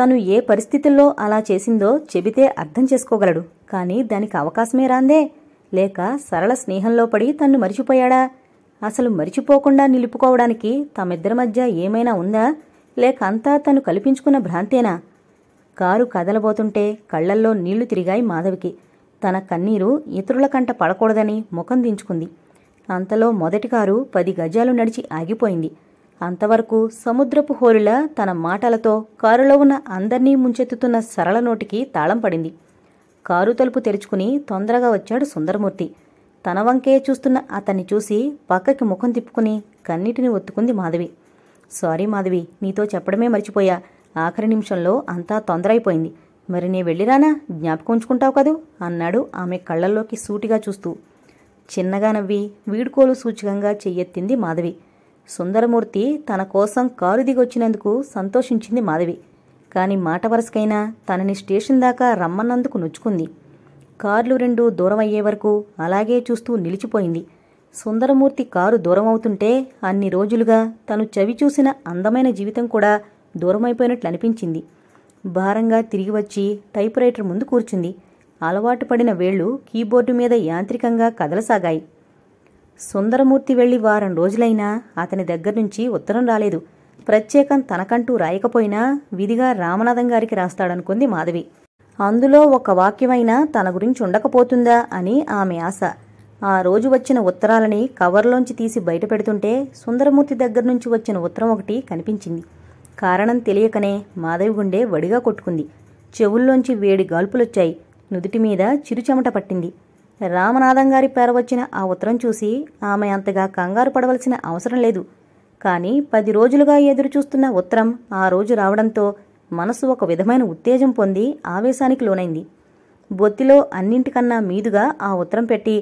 తను ఏ పరిస్థితుల్లో అలా చేసిందో చెబితే అర్థం చేసుకోగలడు కానీ దానికి అవకాశమే రాందే లేక సరళ స్నేహంలో పడి తన్ను మరిచిపోయాడా అసలు మరిచిపోకుండా నిలుపుకోవడానికి తమిద్దరి మధ్య ఏమైనా ఉందా లేక అంతా తను కల్పించుకున్న భ్రాంతేనా కారు కదలబోతుంటే కళ్లల్లో నీళ్లు తిరిగాయి మాధవికి తన కన్నీరు ఇతరుల కంట పడకూడదని ముఖం దించుకుంది అంతలో మొదటి కారు పది గజాలు నడిచి ఆగిపోయింది అంతవరకు సముద్రపు హోరుల తన మాటలతో కారులో ఉన్న అందర్నీ ముంచెత్తుతున్న సరళ నోటికి తాళం పడింది కారు తలుపు తెరుచుకుని తొందరగా వచ్చాడు సుందరమూర్తి తన వంకే చూస్తున్న అతన్ని చూసి పక్కకి ముఖం తిప్పుకుని కన్నీటిని ఒత్తుకుంది మాధవి సారీ మాధవి నీతో చెప్పడమే మర్చిపోయా ఆఖరి నిమిషంలో అంతా తొందర అయిపోయింది మరి నీ వెళ్ళిరానా జ్ఞాపకం ఉంచుకుంటావు కదూ అన్నాడు ఆమె కళ్ళల్లోకి సూటిగా చూస్తూ చిన్నగా నవ్వి వీడుకోలు సూచకంగా చెయ్యెత్తింది మాధవి సుందరమూర్తి తన కోసం కారు దిగొచ్చినందుకు సంతోషించింది మాధవి కానీ మాట వరసకైనా తనని స్టేషన్ దాకా రమ్మన్నందుకు నొచ్చుకుంది కార్లు రెండు దూరం అయ్యే వరకు అలాగే చూస్తూ నిలిచిపోయింది సుందరమూర్తి కారు దూరం అవుతుంటే అన్ని రోజులుగా తను చవి చూసిన అందమైన జీవితం కూడా దూరమైపోయినట్లు అనిపించింది భారంగా తిరిగి వచ్చి టైప్రైటర్ ముందు కూర్చుంది అలవాటు పడిన వేళ్లు కీబోర్డు మీద యాంత్రికంగా కదలసాగాయి సుందరమూర్తి వెళ్లి వారం రోజులైనా అతని దగ్గర నుంచి ఉత్తరం రాలేదు ప్రత్యేకం తనకంటూ రాయకపోయినా విధిగా రామనాథం గారికి రాస్తాడనుకుంది మాధవి అందులో ఒక వాక్యమైనా తన గురించి ఉండకపోతుందా అని ఆమె ఆశ ఆ రోజు వచ్చిన ఉత్తరాలని కవర్లోంచి తీసి బయట పెడుతుంటే సుందరమూర్తి దగ్గర నుంచి వచ్చిన ఉత్తరం ఒకటి కనిపించింది కారణం తెలియకనే మాధవి గుండె వడిగా కొట్టుకుంది చెవుల్లోంచి వేడి గాల్పులొచ్చాయి నుదుటి మీద చిరుచెమట పట్టింది రామనాథం గారి పేర వచ్చిన ఆ ఉత్తరం చూసి ఆమె అంతగా కంగారు పడవలసిన అవసరం లేదు కానీ పది రోజులుగా ఎదురు చూస్తున్న ఉత్తరం ఆ రోజు రావడంతో మనసు ఒక విధమైన ఉత్తేజం పొంది ఆవేశానికి లోనైంది బొత్తిలో అన్నింటికన్నా మీదుగా ఆ ఉత్తరం పెట్టి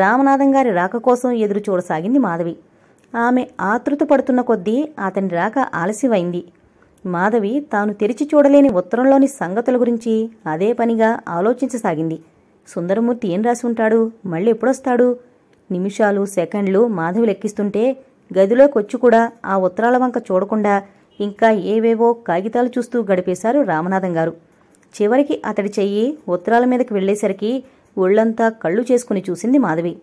రామనాథం గారి రాక కోసం ఎదురు చూడసాగింది మాధవి ఆమె ఆతృత పడుతున్న కొద్దీ అతని రాక ఆలస్యమైంది మాధవి తాను తెరిచి చూడలేని ఉత్తరంలోని సంగతుల గురించి అదే పనిగా ఆలోచించసాగింది సుందరమూర్తి ఏం రాసి ఉంటాడు మళ్ళీ ఎప్పుడొస్తాడు నిమిషాలు సెకండ్లు మాధవి లెక్కిస్తుంటే గదిలోకి వచ్చి కూడా ఆ ఉత్తరాల వంక చూడకుండా ఇంకా ఏవేవో కాగితాలు చూస్తూ గడిపేశారు రామనాథం గారు చివరికి అతడి చెయ్యి ఉత్తరాల మీదకి వెళ్లేసరికి ఒళ్ళంతా కళ్ళు చేసుకుని చూసింది మాధవి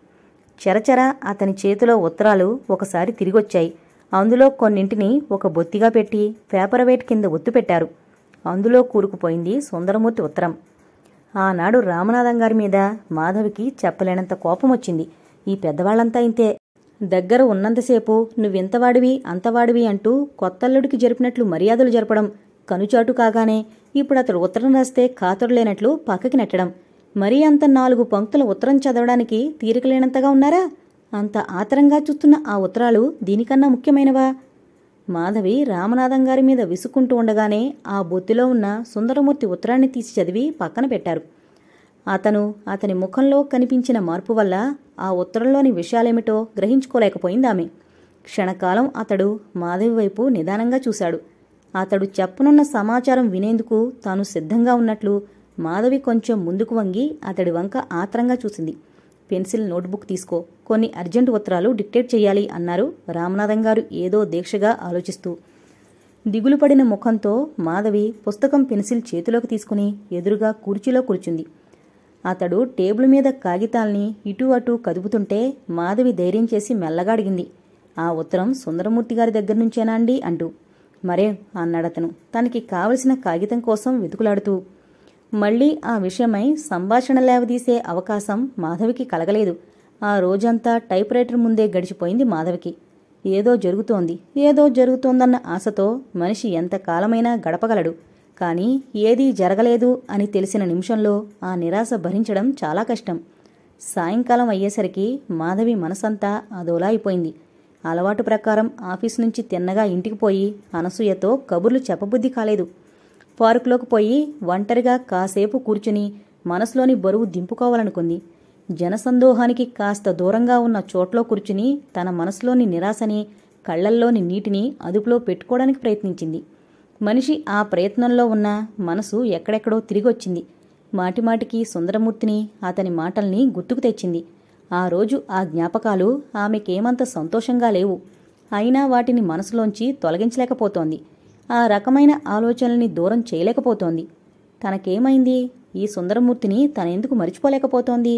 చెరచెర అతని చేతిలో ఉత్తరాలు ఒకసారి తిరిగొచ్చాయి అందులో కొన్నింటిని ఒక బొత్తిగా పెట్టి పేపర్ వెయిట్ కింద పెట్టారు అందులో కూరుకుపోయింది సుందరమూర్తి ఉత్తరం ఆనాడు రామనాథం గారి మీద మాధవికి చెప్పలేనంత కోపం వచ్చింది ఈ పెద్దవాళ్లంతా ఇంతే దగ్గర ఉన్నంతసేపు నువ్వింతవాడివి అంతవాడివి అంటూ కొత్తల్లుడికి జరిపినట్లు మర్యాదలు జరపడం కనుచాటు కాగానే ఇప్పుడు అతడు ఉత్తరం రాస్తే కాతరులేనట్లు పక్కకి నెట్టడం మరీ అంత నాలుగు పంక్తుల ఉత్తరం చదవడానికి తీరికలేనంతగా ఉన్నారా అంత ఆతరంగా చూస్తున్న ఆ ఉత్తరాలు దీనికన్నా ముఖ్యమైనవా మాధవి రామనాథం గారి మీద విసుక్కుంటూ ఉండగానే ఆ బొత్తిలో ఉన్న సుందరమూర్తి ఉత్తరాన్ని తీసి చదివి పక్కన పెట్టారు అతను అతని ముఖంలో కనిపించిన మార్పు వల్ల ఆ ఉత్తరంలోని విషయాలేమిటో గ్రహించుకోలేకపోయిందామె క్షణకాలం అతడు మాధవి వైపు నిదానంగా చూశాడు అతడు చెప్పనున్న సమాచారం వినేందుకు తాను సిద్ధంగా ఉన్నట్లు మాధవి కొంచెం ముందుకు వంగి అతడి వంక ఆత్రంగా చూసింది పెన్సిల్ నోట్బుక్ తీసుకో కొన్ని అర్జెంట్ ఉత్తరాలు డిక్టేట్ చేయాలి అన్నారు రామనాథం గారు ఏదో దీక్షగా ఆలోచిస్తూ దిగులు పడిన ముఖంతో మాధవి పుస్తకం పెన్సిల్ చేతిలోకి తీసుకుని ఎదురుగా కూర్చీలో కూర్చుంది అతడు టేబుల్ మీద కాగితాల్ని ఇటు అటు కదుపుతుంటే మాధవి ధైర్యం చేసి మెల్లగా అడిగింది ఆ ఉత్తరం సుందరమూర్తి గారి దగ్గర నుంచేనా అండి అంటూ మరే అన్నాడతను తనకి కావలసిన కాగితం కోసం వెతుకులాడుతూ మళ్లీ ఆ విషయమై సంభాషణ లేవదీసే అవకాశం మాధవికి కలగలేదు ఆ రోజంతా టైప్రైటర్ ముందే గడిచిపోయింది మాధవికి ఏదో జరుగుతోంది ఏదో జరుగుతోందన్న ఆశతో మనిషి ఎంతకాలమైనా గడపగలడు కానీ ఏదీ జరగలేదు అని తెలిసిన నిమిషంలో ఆ నిరాశ భరించడం చాలా కష్టం సాయంకాలం అయ్యేసరికి మాధవి మనసంతా అదోలా అయిపోయింది అలవాటు ప్రకారం ఆఫీస్ నుంచి తిన్నగా ఇంటికి పోయి అనసూయతో కబుర్లు చెప్పబుద్ధి కాలేదు పార్కులోకి పోయి ఒంటరిగా కాసేపు కూర్చుని మనసులోని బరువు దింపుకోవాలనుకుంది జనసందోహానికి కాస్త దూరంగా ఉన్న చోట్లో కూర్చుని తన మనసులోని నిరాశని కళ్లల్లోని నీటిని అదుపులో పెట్టుకోవడానికి ప్రయత్నించింది మనిషి ఆ ప్రయత్నంలో ఉన్న మనసు ఎక్కడెక్కడో తిరిగొచ్చింది మాటిమాటికి సుందరమూర్తిని అతని మాటల్ని గుర్తుకు తెచ్చింది ఆ రోజు ఆ జ్ఞాపకాలు ఆమెకేమంత సంతోషంగా లేవు అయినా వాటిని మనసులోంచి తొలగించలేకపోతోంది ఆ రకమైన ఆలోచనల్ని దూరం చేయలేకపోతోంది తనకేమైంది ఈ సుందరమూర్తిని తనెందుకు మరిచిపోలేకపోతోంది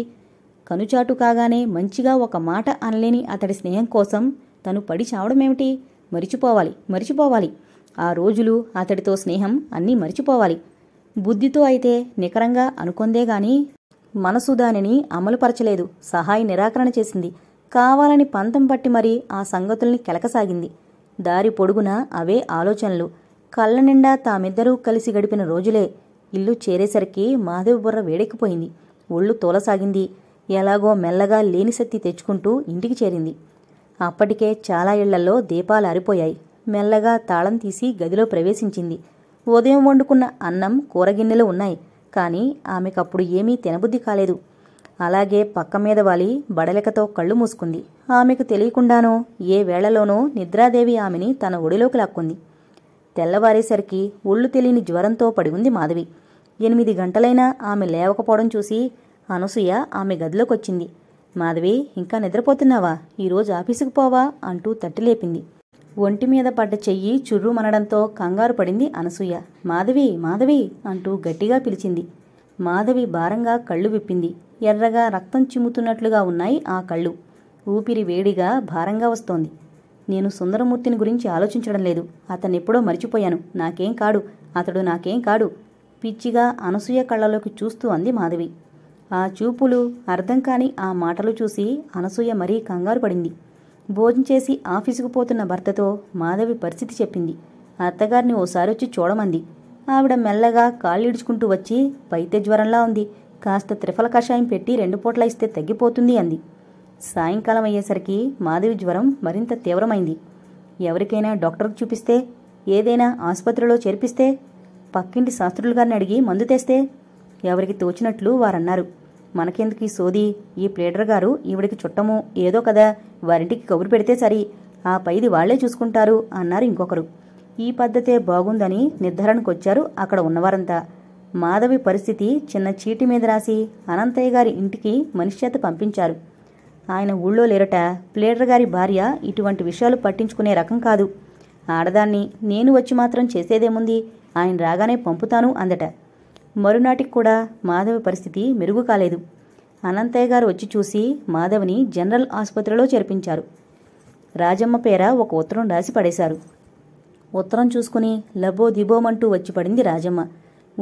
కనుచాటు కాగానే మంచిగా ఒక మాట అనలేని అతడి స్నేహం కోసం తను పడి చావడమేమిటి మరిచిపోవాలి మరిచిపోవాలి ఆ రోజులు అతడితో స్నేహం అన్నీ మరిచిపోవాలి బుద్ధితో అయితే నికరంగా అనుకొందే మనసు దానిని అమలుపరచలేదు సహాయ నిరాకరణ చేసింది కావాలని పంతం పట్టి మరీ ఆ సంగతుల్ని కెలకసాగింది దారి పొడుగున అవే ఆలోచనలు కళ్ళ నిండా తామిద్దరూ కలిసి గడిపిన రోజులే ఇల్లు చేరేసరికి మాధవి బుర్ర వేడెక్కిపోయింది ఒళ్ళు తోలసాగింది ఎలాగో మెల్లగా లేని శక్తి తెచ్చుకుంటూ ఇంటికి చేరింది అప్పటికే చాలా ఇళ్లలో దీపాలు ఆరిపోయాయి మెల్లగా తాళం తీసి గదిలో ప్రవేశించింది ఉదయం వండుకున్న అన్నం కూరగిన్నెలు ఉన్నాయి కానీ ఆమెకప్పుడు ఏమీ తినబుద్ధి కాలేదు అలాగే పక్క మీద వాలి బడలికతో కళ్ళు మూసుకుంది ఆమెకు తెలియకుండానో ఏ వేళలోనో నిద్రాదేవి ఆమెని తన ఒడిలోకి లాక్కుంది తెల్లవారేసరికి ఒళ్ళు తెలియని జ్వరంతో పడి ఉంది మాధవి ఎనిమిది గంటలైనా ఆమె లేవకపోవడం చూసి అనసూయ ఆమె గదిలోకొచ్చింది మాధవి ఇంకా నిద్రపోతున్నావా ఈరోజు ఆఫీసుకు పోవా అంటూ తట్టిలేపింది ఒంటి మీద పడ్డ చెయ్యి చుర్రుమనడంతో కంగారు పడింది అనసూయ మాధవి మాధవి అంటూ గట్టిగా పిలిచింది మాధవి భారంగా కళ్ళు విప్పింది ఎర్రగా రక్తం చిమ్ముతున్నట్లుగా ఉన్నాయి ఆ కళ్ళు ఊపిరి వేడిగా భారంగా వస్తోంది నేను సుందరమూర్తిని గురించి ఆలోచించడం లేదు అతన్నెప్పుడో మరిచిపోయాను నాకేం కాడు అతడు నాకేం కాడు పిచ్చిగా అనసూయ కళ్ళలోకి చూస్తూ అంది మాధవి ఆ చూపులు అర్థం కాని ఆ మాటలు చూసి అనసూయ మరీ కంగారు పడింది చేసి ఆఫీసుకు పోతున్న భర్తతో మాధవి పరిస్థితి చెప్పింది అత్తగారిని ఓసారి వచ్చి చూడమంది ఆవిడ మెల్లగా కాళ్ళీడ్చుకుంటూ వచ్చి పైత్య జ్వరంలా ఉంది కాస్త త్రిఫల కషాయం పెట్టి రెండు పూట్ల ఇస్తే తగ్గిపోతుంది అంది సాయంకాలం అయ్యేసరికి మాధవి జ్వరం మరింత తీవ్రమైంది ఎవరికైనా డాక్టర్కి చూపిస్తే ఏదైనా ఆసుపత్రిలో చేర్పిస్తే పక్కింటి శాస్త్రులు గారిని అడిగి మందు తెస్తే ఎవరికి తోచినట్లు వారన్నారు మనకెందుకు ఈ సోది ఈ ప్లేడర్ గారు ఈవిడికి చుట్టము ఏదో కదా వారింటికి కబురు పెడితే సరి ఆ పైది వాళ్లే చూసుకుంటారు అన్నారు ఇంకొకరు ఈ పద్ధతే బాగుందని నిర్ధారణకొచ్చారు అక్కడ ఉన్నవారంతా మాధవి పరిస్థితి చిన్న చీటి మీద రాసి అనంతయ్య గారి ఇంటికి మనిషి చేత పంపించారు ఆయన ఊళ్ళో లేరట ప్లేడర్ గారి భార్య ఇటువంటి విషయాలు పట్టించుకునే రకం కాదు ఆడదాన్ని నేను వచ్చి మాత్రం చేసేదేముంది ఆయన రాగానే పంపుతాను అందట మరునాటికి కూడా మాధవి పరిస్థితి మెరుగు కాలేదు అనంతయ్య గారు వచ్చి చూసి మాధవిని జనరల్ ఆసుపత్రిలో చేర్పించారు రాజమ్మ పేర ఒక ఉత్తరం రాసి పడేశారు ఉత్తరం చూసుకుని లబో దిబోమంటూ వచ్చి పడింది రాజమ్మ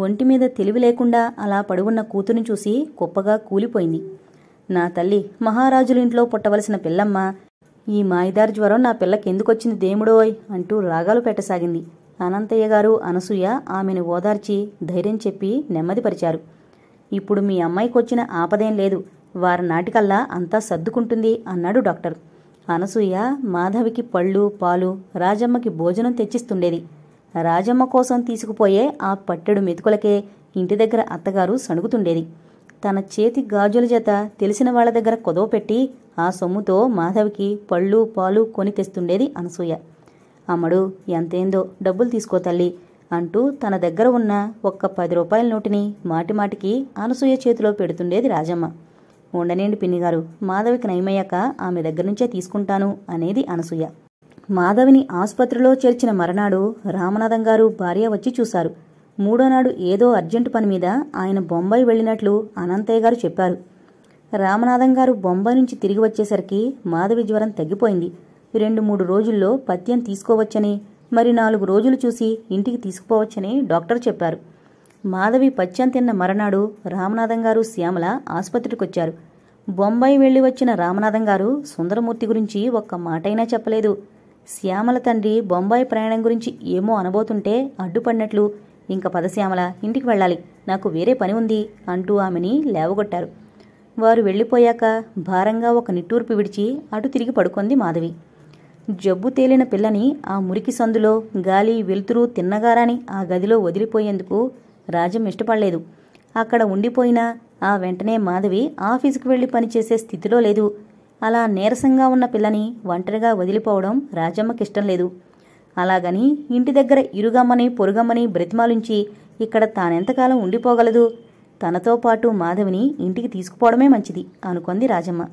ఒంటి మీద తెలివి లేకుండా అలా పడువున్న కూతుని చూసి కుప్పగా కూలిపోయింది నా తల్లి మహారాజుల ఇంట్లో పుట్టవలసిన పిల్లమ్మ ఈ మాయిదారి జ్వరం నా పిల్లకెందుకొచ్చింది దేముడోయ్ అంటూ రాగాలు పెట్టసాగింది అనంతయ్య గారు అనసూయ ఆమెను ఓదార్చి ధైర్యం చెప్పి నెమ్మదిపరిచారు ఇప్పుడు మీ అమ్మాయికి వచ్చిన ఆపదేం లేదు వారి నాటికల్లా అంతా సర్దుకుంటుంది అన్నాడు డాక్టర్ అనసూయ మాధవికి పళ్ళు పాలు రాజమ్మకి భోజనం తెచ్చిస్తుండేది రాజమ్మ కోసం తీసుకుపోయే ఆ పట్టెడు మెతుకులకే ఇంటి దగ్గర అత్తగారు సణుగుతుండేది తన చేతి గాజుల చేత తెలిసిన వాళ్ళ దగ్గర కొదవ పెట్టి ఆ సొమ్ముతో మాధవికి పళ్ళు పాలు కొని తెస్తుండేది అనసూయ అమ్మడు ఎంతేందో డబ్బులు తీసుకో తల్లి అంటూ తన దగ్గర ఉన్న ఒక్క పది రూపాయల నోటిని మాటిమాటికి అనసూయ చేతిలో పెడుతుండేది రాజమ్మ ఉండనేండి పిన్నిగారు మాధవికి నయమయ్యాక ఆమె దగ్గర నుంచే తీసుకుంటాను అనేది అనసూయ మాధవిని ఆసుపత్రిలో చేర్చిన మరనాడు రామనాథం గారు భార్య వచ్చి చూశారు మూడోనాడు ఏదో అర్జెంటు పని మీద ఆయన బొంబాయి వెళ్ళినట్లు అనంతయ్య గారు చెప్పారు రామనాథం గారు బొంబాయి నుంచి తిరిగి వచ్చేసరికి మాధవి జ్వరం తగ్గిపోయింది రెండు మూడు రోజుల్లో పత్యం తీసుకోవచ్చని మరి నాలుగు రోజులు చూసి ఇంటికి తీసుకుపోవచ్చని డాక్టర్ చెప్పారు మాధవి పచ్చం తిన్న మరనాడు రామనాథం గారు శ్యామల ఆసుపత్రికొచ్చారు బొంబాయి వెళ్ళి వచ్చిన రామనాథం గారు సుందరమూర్తి గురించి ఒక్క మాటైనా చెప్పలేదు శ్యామల తండ్రి బొంబాయి ప్రయాణం గురించి ఏమో అనబోతుంటే అడ్డుపడినట్లు ఇంక పదశ్యామల ఇంటికి వెళ్ళాలి నాకు వేరే పని ఉంది అంటూ ఆమెని లేవగొట్టారు వారు వెళ్ళిపోయాక భారంగా ఒక నిట్టూర్పు విడిచి అటు తిరిగి పడుకుంది మాధవి జబ్బు తేలిన పిల్లని ఆ మురికి సందులో గాలి వెలుతురు తిన్నగారాని ఆ గదిలో వదిలిపోయేందుకు రాజం ఇష్టపడలేదు అక్కడ ఉండిపోయినా ఆ వెంటనే మాధవి ఆఫీసుకు వెళ్ళి పనిచేసే స్థితిలో లేదు అలా నీరసంగా ఉన్న పిల్లని ఒంటరిగా వదిలిపోవడం రాజమ్మకిష్టం లేదు అలాగని ఇంటి దగ్గర ఇరుగమ్మని పొరుగమ్మని బ్రతిమాలించి ఇక్కడ తానెంతకాలం ఉండిపోగలదు తనతో పాటు మాధవిని ఇంటికి తీసుకుపోవడమే మంచిది అనుకుంది రాజమ్మ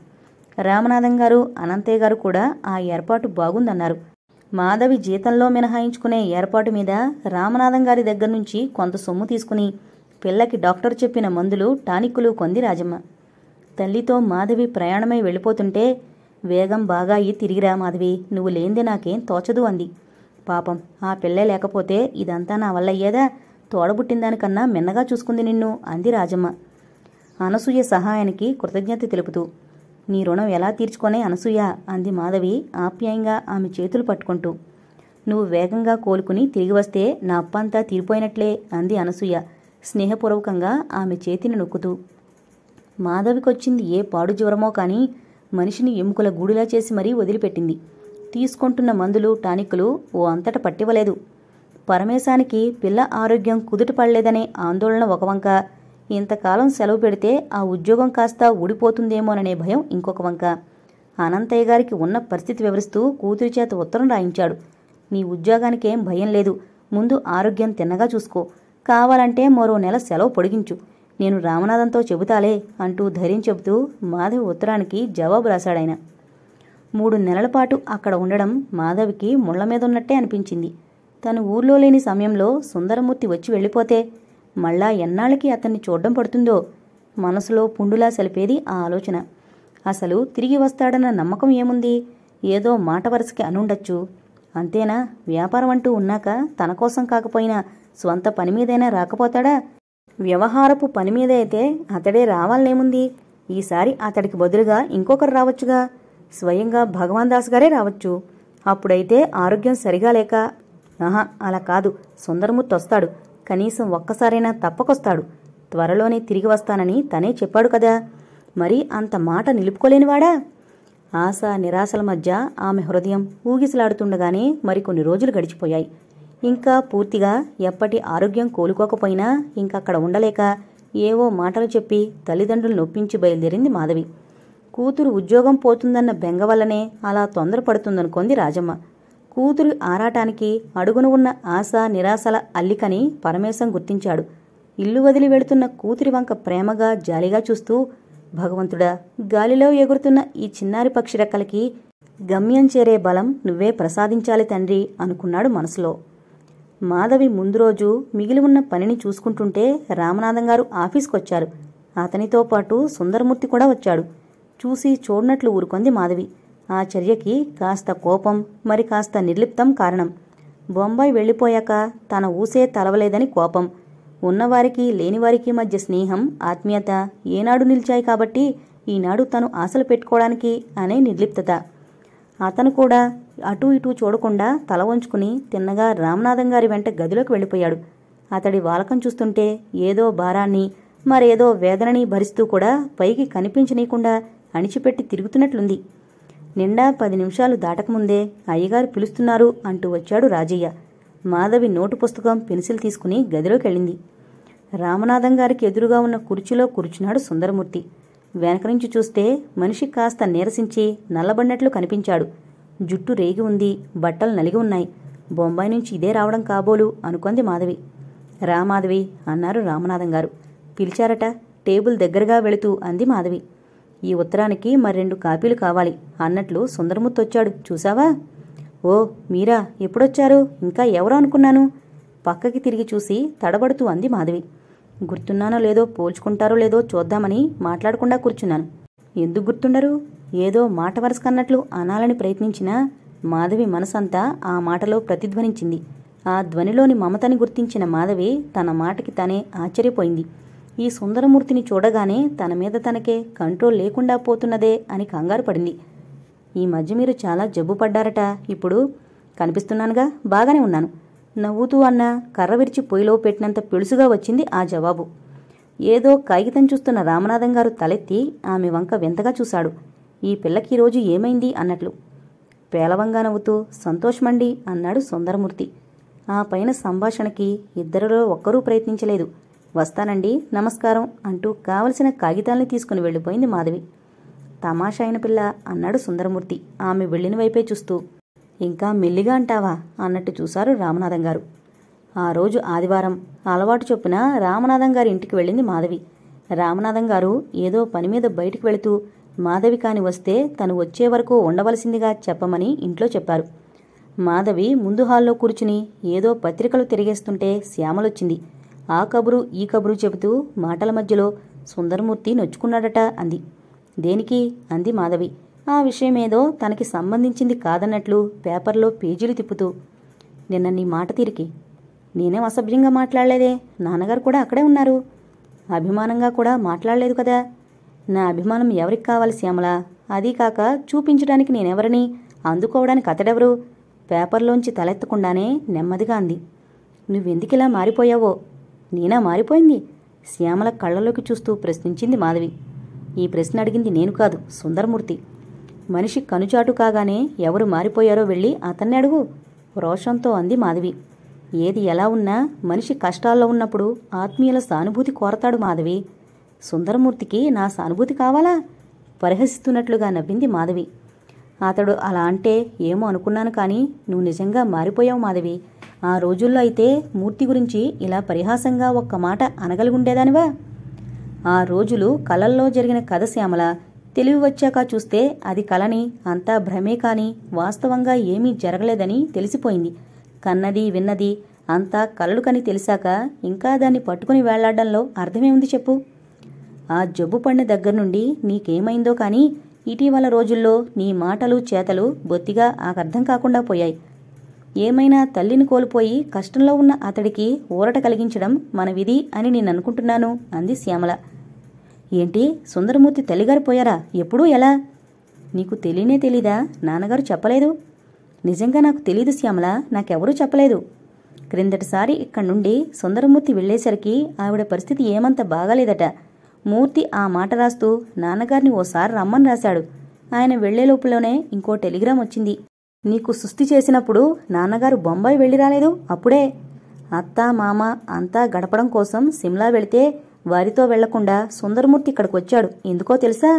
రామనాథం గారు అనంతయ్య గారు కూడా ఆ ఏర్పాటు బాగుందన్నారు మాధవి జీతంలో మినహాయించుకునే ఏర్పాటు మీద రామనాథం గారి దగ్గర నుంచి కొంత సొమ్ము తీసుకుని పిల్లకి డాక్టర్ చెప్పిన మందులు టానిక్కులు కొంది రాజమ్మ తల్లితో మాధవి ప్రయాణమై వెళ్ళిపోతుంటే వేగం బాగా అయి తిరిగిరా మాధవి నువ్వు లేనిదే నాకేం తోచదు అంది పాపం ఆ పిల్ల లేకపోతే ఇదంతా నా వల్ల అయ్యేదా తోడబుట్టిందానికన్నా మిన్నగా చూసుకుంది నిన్ను అంది రాజమ్మ అనసూయ సహాయానికి కృతజ్ఞత తెలుపుతూ నీ రుణం ఎలా తీర్చుకోనే అనసూయ అంది మాధవి ఆప్యాయంగా ఆమె చేతులు పట్టుకుంటూ నువ్వు వేగంగా కోలుకుని తిరిగి వస్తే నా అప్పంతా తీరిపోయినట్లే అంది అనసూయ స్నేహపూర్వకంగా ఆమె చేతిని నొక్కుతూ మాధవికొచ్చింది ఏ పాడు జ్వరమో కానీ మనిషిని ఎముకల గూడిలా చేసి మరీ వదిలిపెట్టింది తీసుకుంటున్న మందులు టానిక్లు ఓ అంతట పట్టివ్వలేదు పరమేశానికి పిల్ల ఆరోగ్యం కుదుట పడలేదనే ఆందోళన ఒక వంక ఇంతకాలం సెలవు పెడితే ఆ ఉద్యోగం కాస్త ఊడిపోతుందేమోననే భయం ఇంకొక వంక అనంతయ్య గారికి ఉన్న పరిస్థితి వివరిస్తూ కూతురి చేత ఉత్తరం రాయించాడు నీ ఉద్యోగానికేం భయం లేదు ముందు ఆరోగ్యం తిన్నగా చూసుకో కావాలంటే మరో నెల సెలవు పొడిగించు నేను రామనాథంతో చెబుతాలే అంటూ ధైర్యం చెబుతూ మాధవి ఉత్తరానికి జవాబు రాశాడాయన మూడు నెలల పాటు అక్కడ ఉండడం మాధవికి ముళ్ల ఉన్నట్టే అనిపించింది తను ఊర్లో లేని సమయంలో సుందరమూర్తి వచ్చి వెళ్ళిపోతే మళ్ళా ఎన్నాళ్ళకి అతన్ని చూడ్డం పడుతుందో మనసులో పుండులా సెలిపేది ఆ ఆలోచన అసలు తిరిగి వస్తాడన్న నమ్మకం ఏముంది ఏదో మాట వరుసకి అనుండొచ్చు అంతేనా వ్యాపారం అంటూ ఉన్నాక తన కోసం కాకపోయినా స్వంత పని మీదైనా రాకపోతాడా వ్యవహారపు పని మీద అయితే అతడే రావాలనేముంది ఈసారి అతడికి బదులుగా ఇంకొకరు రావచ్చుగా స్వయంగా భగవాన్ దాస్ గారే రావచ్చు అప్పుడైతే ఆరోగ్యం సరిగా లేక ఆహా అలా కాదు సుందరమూర్తి వస్తాడు కనీసం ఒక్కసారైనా తప్పకొస్తాడు త్వరలోనే తిరిగి వస్తానని తనే చెప్పాడు కదా మరి అంత మాట నిలుపుకోలేనివాడా ఆశ నిరాశల మధ్య ఆమె హృదయం ఊగిసలాడుతుండగానే మరికొన్ని రోజులు గడిచిపోయాయి ఇంకా పూర్తిగా ఎప్పటి ఆరోగ్యం కోలుకోకపోయినా ఇంకా అక్కడ ఉండలేక ఏవో మాటలు చెప్పి తల్లిదండ్రులు నొప్పించి బయలుదేరింది మాధవి కూతురు ఉద్యోగం పోతుందన్న బెంగ వల్లనే అలా తొందరపడుతుందనుకుంది రాజమ్మ కూతురు ఆరాటానికి అడుగున ఉన్న ఆశ నిరాశల అల్లికని పరమేశం గుర్తించాడు ఇల్లు వదిలి వెళుతున్న కూతురి వంక ప్రేమగా జాలిగా చూస్తూ భగవంతుడా గాలిలో ఎగురుతున్న ఈ చిన్నారి పక్షి రెక్కలకి గమ్యం చేరే బలం నువ్వే ప్రసాదించాలి తండ్రి అనుకున్నాడు మనసులో మాధవి ముందు రోజు మిగిలి ఉన్న పనిని చూసుకుంటుంటే రామనాథం గారు ఆఫీస్కొచ్చారు అతనితో పాటు సుందరమూర్తి కూడా వచ్చాడు చూసి చూడనట్లు ఊరుకొంది మాధవి ఆ చర్యకి కాస్త కోపం మరి కాస్త నిర్లిప్తం కారణం బొంబాయి వెళ్ళిపోయాక తన ఊసే తలవలేదని కోపం ఉన్నవారికి లేనివారికి మధ్య స్నేహం ఆత్మీయత ఏనాడు నిలిచాయి కాబట్టి ఈనాడు తను ఆశలు పెట్టుకోవడానికి అనే నిర్లిప్తత అతను కూడా అటూ ఇటూ చూడకుండా తల వంచుకుని తిన్నగా రామనాథం గారి వెంట గదిలోకి వెళ్ళిపోయాడు అతడి వాలకం చూస్తుంటే ఏదో భారాన్ని మరేదో వేదనని భరిస్తూ కూడా పైకి కనిపించనీయకుండా అణిచిపెట్టి తిరుగుతున్నట్లుంది నిండా పది నిమిషాలు దాటకముందే అయ్యగారు పిలుస్తున్నారు అంటూ వచ్చాడు రాజయ్య మాధవి నోటు పుస్తకం పెన్సిల్ తీసుకుని గదిలోకి వెళ్ళింది రామనాథం గారికి ఎదురుగా ఉన్న కుర్చీలో కూర్చున్నాడు సుందరమూర్తి వెనక నుంచి చూస్తే మనిషి కాస్త నీరసించి నల్లబడినట్లు కనిపించాడు జుట్టు రేగి ఉంది బట్టలు నలిగి ఉన్నాయి బొంబాయి నుంచి ఇదే రావడం కాబోలు అనుకుంది మాధవి రామాధవి అన్నారు రామనాథం గారు పిలిచారట టేబుల్ దగ్గరగా వెళుతూ అంది మాధవి ఈ ఉత్తరానికి మరి రెండు కాపీలు కావాలి అన్నట్లు సుందరముత్తొచ్చాడు చూసావా ఓ మీరా ఎప్పుడొచ్చారు ఇంకా ఎవరు అనుకున్నాను పక్కకి తిరిగి చూసి తడబడుతూ అంది మాధవి గుర్తున్నానో లేదో పోల్చుకుంటారో లేదో చూద్దామని మాట్లాడకుండా కూర్చున్నాను ఎందుకు గుర్తుండరు ఏదో మాట వరసకన్నట్లు అనాలని ప్రయత్నించినా మాధవి మనసంతా ఆ మాటలో ప్రతిధ్వనించింది ఆ ధ్వనిలోని మమతని గుర్తించిన మాధవి తన మాటకి తనే ఆశ్చర్యపోయింది ఈ సుందరమూర్తిని చూడగానే తన మీద తనకే కంట్రోల్ లేకుండా పోతున్నదే అని కంగారు పడింది ఈ మధ్య మీరు చాలా జబ్బు పడ్డారట ఇప్పుడు కనిపిస్తున్నానుగా బాగానే ఉన్నాను నవ్వుతూ అన్న కర్ర విరిచి పొయ్యిలో పెట్టినంత పిలుసుగా వచ్చింది ఆ జవాబు ఏదో కాగితం చూస్తున్న రామనాథం గారు తలెత్తి ఆమె వంక వింతగా చూశాడు ఈ పిల్లకి ఈరోజు ఏమైంది అన్నట్లు పేలవంగా నవ్వుతూ సంతోషమండి అన్నాడు సుందరమూర్తి ఆ పైన సంభాషణకి ఇద్దరిలో ఒక్కరూ ప్రయత్నించలేదు వస్తానండి నమస్కారం అంటూ కావలసిన కాగితాల్ని తీసుకుని వెళ్ళిపోయింది మాధవి తమాషా అయిన పిల్ల అన్నాడు సుందరమూర్తి ఆమె వెళ్ళిన వైపే చూస్తూ ఇంకా మెల్లిగా అంటావా అన్నట్టు చూశారు రామనాథం గారు ఆ రోజు ఆదివారం అలవాటు చొప్పున రామనాథం గారి ఇంటికి వెళ్ళింది మాధవి రామనాథం గారు ఏదో పని మీద బయటికి వెళుతూ మాధవి కాని వస్తే తను వచ్చే వరకు ఉండవలసిందిగా చెప్పమని ఇంట్లో చెప్పారు మాధవి ముందు హాల్లో కూర్చుని ఏదో పత్రికలు తిరిగేస్తుంటే శ్యామలొచ్చింది ఆ కబురు ఈ కబురు చెబుతూ మాటల మధ్యలో సుందరమూర్తి నొచ్చుకున్నాడట అంది దేనికి అంది మాధవి ఆ విషయమేదో తనకి సంబంధించింది కాదన్నట్లు పేపర్లో పేజీలు తిప్పుతూ నిన్న నీ మాట తీరికి నేనేం అసభ్యంగా మాట్లాడలేదే నాన్నగారు కూడా అక్కడే ఉన్నారు అభిమానంగా కూడా మాట్లాడలేదు కదా నా అభిమానం ఎవరికి కావాలి శ్యామల అదీ కాక చూపించడానికి నేనెవరిని అందుకోవడానికి అతడెవరు పేపర్లోంచి తలెత్తకుండానే నెమ్మదిగా అంది నువ్వెందుకు ఇలా మారిపోయావో నేనా మారిపోయింది శ్యామల కళ్ళలోకి చూస్తూ ప్రశ్నించింది మాధవి ఈ ప్రశ్న అడిగింది నేను కాదు సుందరమూర్తి మనిషి కనుచాటు కాగానే ఎవరు మారిపోయారో వెళ్ళి అతన్ని అడుగు రోషంతో అంది మాధవి ఏది ఎలా ఉన్నా మనిషి కష్టాల్లో ఉన్నప్పుడు ఆత్మీయుల సానుభూతి కోరతాడు మాధవి సుందరమూర్తికి నా సానుభూతి కావాలా పరిహసిస్తున్నట్లుగా నవ్వింది మాధవి అతడు అలా అంటే ఏమో అనుకున్నాను కానీ నువ్వు నిజంగా మారిపోయావు మాధవి ఆ రోజుల్లో అయితే మూర్తి గురించి ఇలా పరిహాసంగా ఒక్క మాట అనగలిగుండేదానివా ఆ రోజులు కలల్లో జరిగిన కథ శ్యామల తెలివి వచ్చాక చూస్తే అది కలని అంతా భ్రమే కాని వాస్తవంగా ఏమీ జరగలేదని తెలిసిపోయింది కన్నది విన్నది అంతా కలలు కని తెలిసాక ఇంకా దాన్ని పట్టుకుని వేళ్లాడడంలో అర్థమేముంది చెప్పు ఆ జబ్బు పడిన దగ్గర నుండి నీకేమైందో కానీ ఇటీవల రోజుల్లో నీ మాటలు చేతలు బొత్తిగా ఆకర్థం కాకుండా పోయాయి ఏమైనా తల్లిని కోల్పోయి కష్టంలో ఉన్న అతడికి ఊరట కలిగించడం మన విధి అని నేను అనుకుంటున్నాను అంది శ్యామల ఏంటి సుందరమూర్తి తల్లిగారు పోయారా ఎప్పుడూ ఎలా నీకు తెలియనే తెలీదా నాన్నగారు చెప్పలేదు నిజంగా నాకు తెలీదు శ్యామల నాకెవరూ చెప్పలేదు క్రిందటిసారి ఇక్కడి నుండి సుందరమూర్తి వెళ్లేసరికి ఆవిడ పరిస్థితి ఏమంత బాగాలేదట మూర్తి ఆ మాట రాస్తూ నాన్నగారిని ఓసారి రమ్మని రాశాడు ఆయన వెళ్లే లోపలోనే ఇంకో టెలిగ్రామ్ వచ్చింది నీకు సుస్థి చేసినప్పుడు నాన్నగారు బొంబాయి వెళ్ళి రాలేదు అప్పుడే అత్త మామ అంతా గడపడం కోసం సిమ్లా వెళితే వారితో వెళ్లకుండా సుందరమూర్తి ఇక్కడికి వచ్చాడు ఎందుకో తెలుసా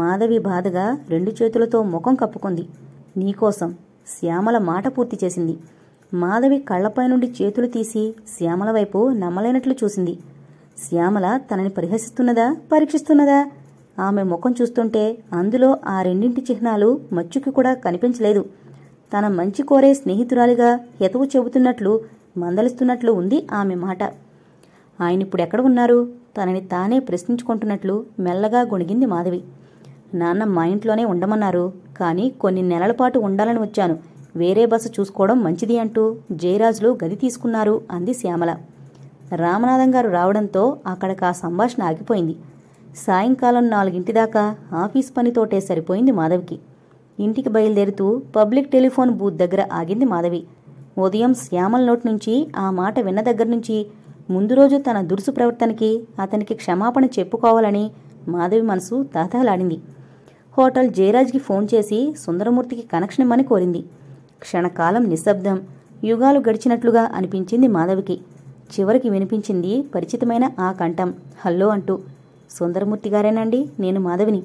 మాధవి బాధగా రెండు చేతులతో ముఖం కప్పుకుంది నీకోసం శ్యామల మాట పూర్తి చేసింది మాధవి కళ్లపై నుండి చేతులు తీసి శ్యామల వైపు నమ్మలేనట్లు చూసింది శ్యామల తనని పరిహసిస్తున్నదా పరీక్షిస్తున్నదా ఆమె ముఖం చూస్తుంటే అందులో ఆ రెండింటి చిహ్నాలు మచ్చుకి కూడా కనిపించలేదు తన మంచి కోరే స్నేహితురాలిగా హితవు చెబుతున్నట్లు మందలిస్తున్నట్లు ఉంది ఆమె మాట ఆయన ఇప్పుడు ఎక్కడ ఉన్నారు తనని తానే ప్రశ్నించుకుంటున్నట్లు మెల్లగా గుణిగింది మాధవి నాన్న మా ఇంట్లోనే ఉండమన్నారు కానీ కొన్ని నెలల పాటు ఉండాలని వచ్చాను వేరే బస్సు చూసుకోవడం మంచిది అంటూ జయరాజులు గది తీసుకున్నారు అంది శ్యామల రామనాథం గారు రావడంతో అక్కడికి ఆ సంభాషణ ఆగిపోయింది సాయంకాలం నాలుగింటి దాకా ఆఫీస్ పనితోటే సరిపోయింది మాధవికి ఇంటికి బయలుదేరుతూ పబ్లిక్ టెలిఫోన్ బూత్ దగ్గర ఆగింది మాధవి ఉదయం శ్యామల నోటి నుంచి ఆ మాట విన్న దగ్గర నుంచి ముందు రోజు తన దురుసు ప్రవర్తనకి అతనికి క్షమాపణ చెప్పుకోవాలని మాధవి మనసు తహతహలాడింది హోటల్ జయరాజ్కి ఫోన్ చేసి సుందరమూర్తికి కనెక్షన్ ఇమ్మని కోరింది క్షణకాలం నిశ్శబ్దం యుగాలు గడిచినట్లుగా అనిపించింది మాధవికి చివరికి వినిపించింది పరిచితమైన ఆ కంఠం హల్లో అంటూ సుందరమూర్తి గారేనండి నేను మాధవిని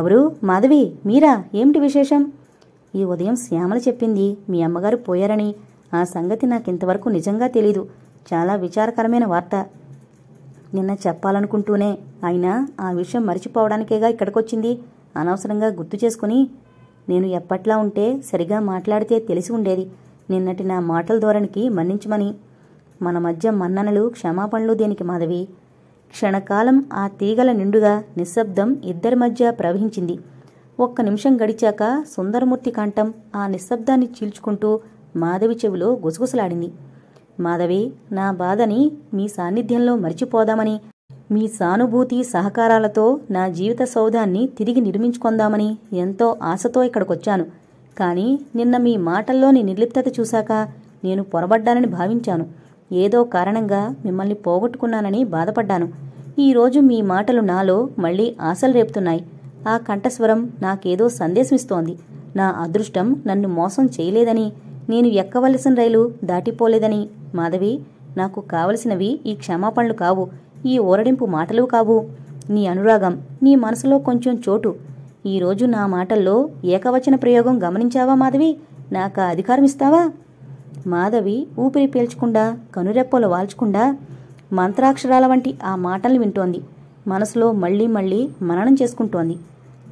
ఎవరు మాధవి మీరా ఏమిటి విశేషం ఈ ఉదయం శ్యామల చెప్పింది మీ అమ్మగారు పోయారని ఆ సంగతి నాకింతవరకు నిజంగా తెలీదు చాలా విచారకరమైన వార్త నిన్న చెప్పాలనుకుంటూనే ఆయన ఆ విషయం మరిచిపోవడానికేగా ఇక్కడికొచ్చింది అనవసరంగా గుర్తు చేసుకుని నేను ఎప్పట్లా ఉంటే సరిగా మాట్లాడితే తెలిసి ఉండేది నిన్నటి నా మాటల ధోరణికి మన్నించమని మన మధ్య మన్ననలు క్షమాపణలు దేనికి మాధవి క్షణకాలం ఆ తీగల నిండుగా నిశ్శబ్దం ఇద్దరి మధ్య ప్రవహించింది ఒక్క నిమిషం గడిచాక సుందరమూర్తి కంఠం ఆ నిశ్శబ్దాన్ని చీల్చుకుంటూ మాధవి చెవిలో గుసగుసలాడింది మాధవి నా బాధని మీ సాన్నిధ్యంలో మర్చిపోదామని మీ సానుభూతి సహకారాలతో నా జీవిత సౌధాన్ని తిరిగి నిర్మించుకుందామని ఎంతో ఆశతో ఇక్కడికొచ్చాను కానీ నిన్న మీ మాటల్లోని నిర్లిప్తత చూశాక నేను పొరబడ్డానని భావించాను ఏదో కారణంగా మిమ్మల్ని పోగొట్టుకున్నానని బాధపడ్డాను ఈరోజు మీ మాటలు నాలో మళ్ళీ ఆశలు రేపుతున్నాయి ఆ కంఠస్వరం నాకేదో సందేశమిస్తోంది నా అదృష్టం నన్ను మోసం చేయలేదని నేను ఎక్కవలసిన రైలు దాటిపోలేదని మాధవి నాకు కావలసినవి ఈ క్షమాపణలు కావు ఈ ఓరడింపు మాటలు కావు నీ అనురాగం నీ మనసులో కొంచెం చోటు ఈరోజు నా మాటల్లో ఏకవచన ప్రయోగం గమనించావా మాధవి నాకా అధికారం ఇస్తావా మాధవి ఊపిరి పీల్చకుండా కనురెప్పలు వాల్చకుండా మంత్రాక్షరాల వంటి ఆ మాటలు వింటోంది మనసులో మళ్లీ మళ్లీ మననం చేసుకుంటోంది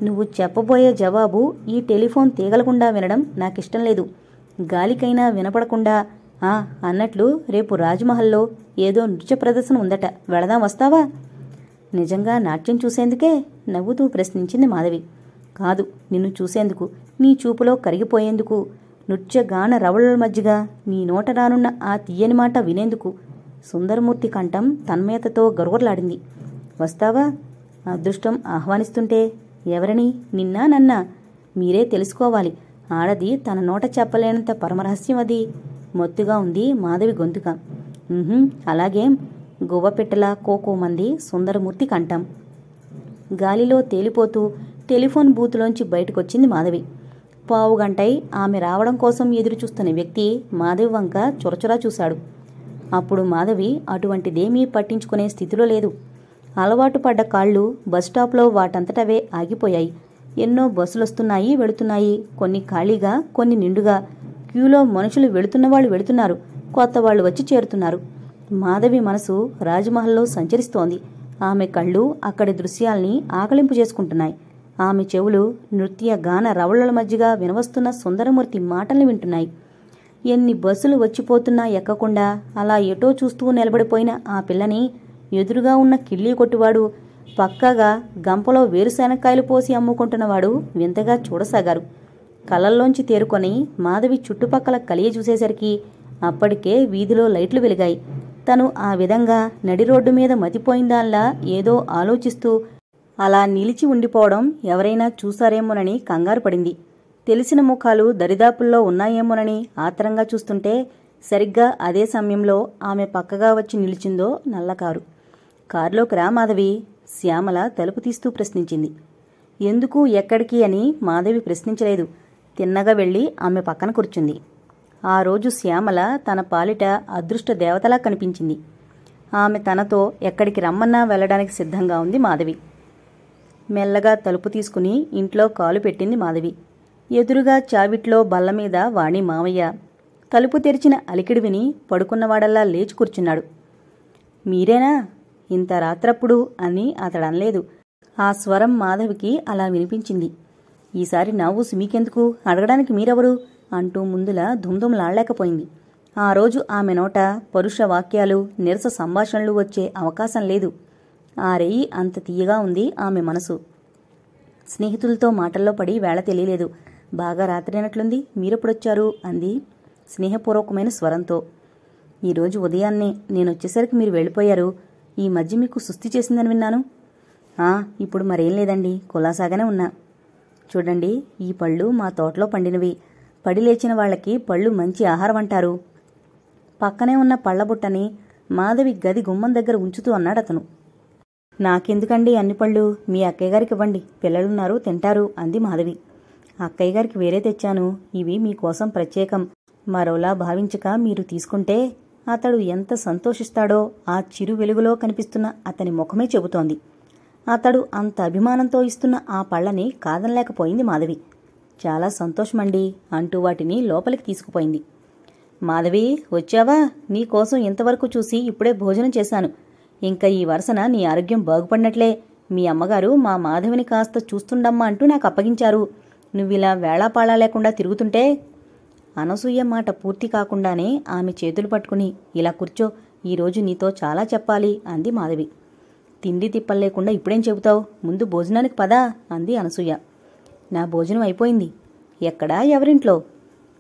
నువ్వు చెప్పబోయే జవాబు ఈ టెలిఫోన్ తీగలకుండా వినడం నాకిష్టం లేదు గాలికైనా వినపడకుండా ఆ అన్నట్లు రేపు రాజ్మహల్లో ఏదో నృత్య ప్రదర్శన ఉందట వెళదాం వస్తావా నిజంగా నాట్యం చూసేందుకే నవ్వుతూ ప్రశ్నించింది మాధవి కాదు నిన్ను చూసేందుకు నీ చూపులో కరిగిపోయేందుకు నృత్యగాన రవళుల మధ్యగా నీ నోట రానున్న ఆ తీయని మాట వినేందుకు సుందరమూర్తి కంఠం తన్మయతతో గరుగొరలాడింది వస్తావా అదృష్టం ఆహ్వానిస్తుంటే ఎవరిని నిన్నా నన్నా మీరే తెలుసుకోవాలి ఆడది తన నోట చెప్పలేనంత పరమరహస్యం అది మొత్తుగా ఉంది మాధవి గొంతుక అలాగే గువ్వపిట్టల కోకోమంది సుందరమూర్తి కంఠం గాలిలో తేలిపోతూ టెలిఫోన్ బూత్లోంచి బయటకొచ్చింది మాధవి పావు గంటై ఆమె రావడం కోసం ఎదురుచూస్తున్న వ్యక్తి మాధవి వంక చొరచొరా చూశాడు అప్పుడు మాధవి అటువంటిదేమీ పట్టించుకునే స్థితిలో లేదు అలవాటు పడ్డ కాళ్ళు బస్టాప్లో వాటంతటవే ఆగిపోయాయి ఎన్నో బస్సులు వస్తున్నాయి వెళుతున్నాయి కొన్ని ఖాళీగా కొన్ని నిండుగా క్యూలో మనుషులు వెళుతున్న వాళ్ళు వెళుతున్నారు కొత్త వాళ్ళు వచ్చి చేరుతున్నారు మాధవి మనసు రాజమహల్లో సంచరిస్తోంది ఆమె కళ్ళు అక్కడి దృశ్యాల్ని ఆకలింపు చేసుకుంటున్నాయి ఆమె చెవులు నృత్య గాన రవళల మధ్యగా వినవస్తున్న సుందరమూర్తి మాటల్ని వింటున్నాయి ఎన్ని బస్సులు వచ్చిపోతున్నా ఎక్కకుండా అలా ఎటో చూస్తూ నిలబడిపోయిన ఆ పిల్లని ఎదురుగా ఉన్న కిళ్ళీ కొట్టువాడు పక్కగా గంపలో వేరుశనక్కాయలు పోసి అమ్ముకుంటున్నవాడు వింతగా చూడసాగారు కళ్ళల్లోంచి తేరుకొని మాధవి చుట్టుపక్కల కలియ చూసేసరికి అప్పటికే వీధిలో లైట్లు వెలిగాయి తను ఆ విధంగా నడి రోడ్డు మీద మతిపోయిందాల్లా ఏదో ఆలోచిస్తూ అలా నిలిచి ఉండిపోవడం ఎవరైనా చూశారేమోనని కంగారు పడింది తెలిసిన ముఖాలు దరిదాపుల్లో ఉన్నాయేమోనని ఆత్రంగా చూస్తుంటే సరిగ్గా అదే సమయంలో ఆమె పక్కగా వచ్చి నిలిచిందో నల్లకారు కారులోకి రా మాధవి శ్యామల తలుపు తీస్తూ ప్రశ్నించింది ఎందుకు ఎక్కడికి అని మాధవి ప్రశ్నించలేదు తిన్నగా వెళ్ళి ఆమె పక్కన కూర్చుంది ఆ రోజు శ్యామల తన పాలిట అదృష్ట దేవతలా కనిపించింది ఆమె తనతో ఎక్కడికి రమ్మన్నా వెళ్ళడానికి సిద్ధంగా ఉంది మాధవి మెల్లగా తలుపు తీసుకుని ఇంట్లో కాలు పెట్టింది మాధవి ఎదురుగా చావిట్లో బల్ల మీద వాణి మామయ్య తలుపు తెరిచిన అలికిడివిని పడుకున్నవాడల్లా లేచి కూర్చున్నాడు మీరేనా ఇంత రాత్రప్పుడు అని అతడనలేదు ఆ స్వరం మాధవికి అలా వినిపించింది ఈసారి నవ్వు మీకెందుకు అడగడానికి మీరెవరు అంటూ ముందుల దుమ్దుమలాడలేకపోయింది ఆ రోజు ఆమె నోట పరుష వాక్యాలు నిరస సంభాషణలు వచ్చే అవకాశం లేదు ఆ రేయి అంత తీయగా ఉంది ఆమె మనసు స్నేహితులతో మాటల్లో పడి వేళ తెలియలేదు బాగా రాత్రి అయినట్లుంది మీరెప్పుడొచ్చారు అంది స్నేహపూర్వకమైన స్వరంతో ఈరోజు ఉదయాన్నే నేనొచ్చేసరికి మీరు వెళ్ళిపోయారు ఈ మధ్య మీకు సుస్థి చేసిందని విన్నాను ఇప్పుడు మరేం లేదండి కులాసాగానే ఉన్నా చూడండి ఈ పళ్ళు మా తోటలో పండినవి పడి లేచిన వాళ్ళకి పళ్ళు మంచి ఆహారం అంటారు పక్కనే ఉన్న పళ్ళబుట్టని మాధవి గది గుమ్మం దగ్గర ఉంచుతూ అన్నాడు అతను నాకెందుకండి అన్ని పళ్ళు మీ అక్కయ్య గారికి ఇవ్వండి పిల్లలున్నారు తింటారు అంది మాధవి అక్కయ్య గారికి వేరే తెచ్చాను ఇవి మీకోసం ప్రత్యేకం మరోలా భావించక మీరు తీసుకుంటే అతడు ఎంత సంతోషిస్తాడో ఆ చిరు వెలుగులో కనిపిస్తున్న అతని ముఖమే చెబుతోంది అతడు అంత అభిమానంతో ఇస్తున్న ఆ పళ్ళని కాదనలేకపోయింది మాధవి చాలా సంతోషమండి అంటూ వాటిని లోపలికి తీసుకుపోయింది మాధవి వచ్చావా నీకోసం ఇంతవరకు చూసి ఇప్పుడే భోజనం చేశాను ఇంకా ఈ వరుసన నీ ఆరోగ్యం బాగుపడినట్లే మీ అమ్మగారు మా మాధవిని కాస్త చూస్తుండమ్మా అంటూ నాకు అప్పగించారు నువ్విలా వేళాపాళా లేకుండా తిరుగుతుంటే అనసూయ మాట పూర్తి కాకుండానే ఆమె చేతులు పట్టుకుని ఇలా కూర్చో ఈరోజు నీతో చాలా చెప్పాలి అంది మాధవి తిండి తిప్పలేకుండా ఇప్పుడేం చెబుతావు ముందు భోజనానికి పదా అంది అనసూయ నా భోజనం అయిపోయింది ఎక్కడా ఎవరింట్లో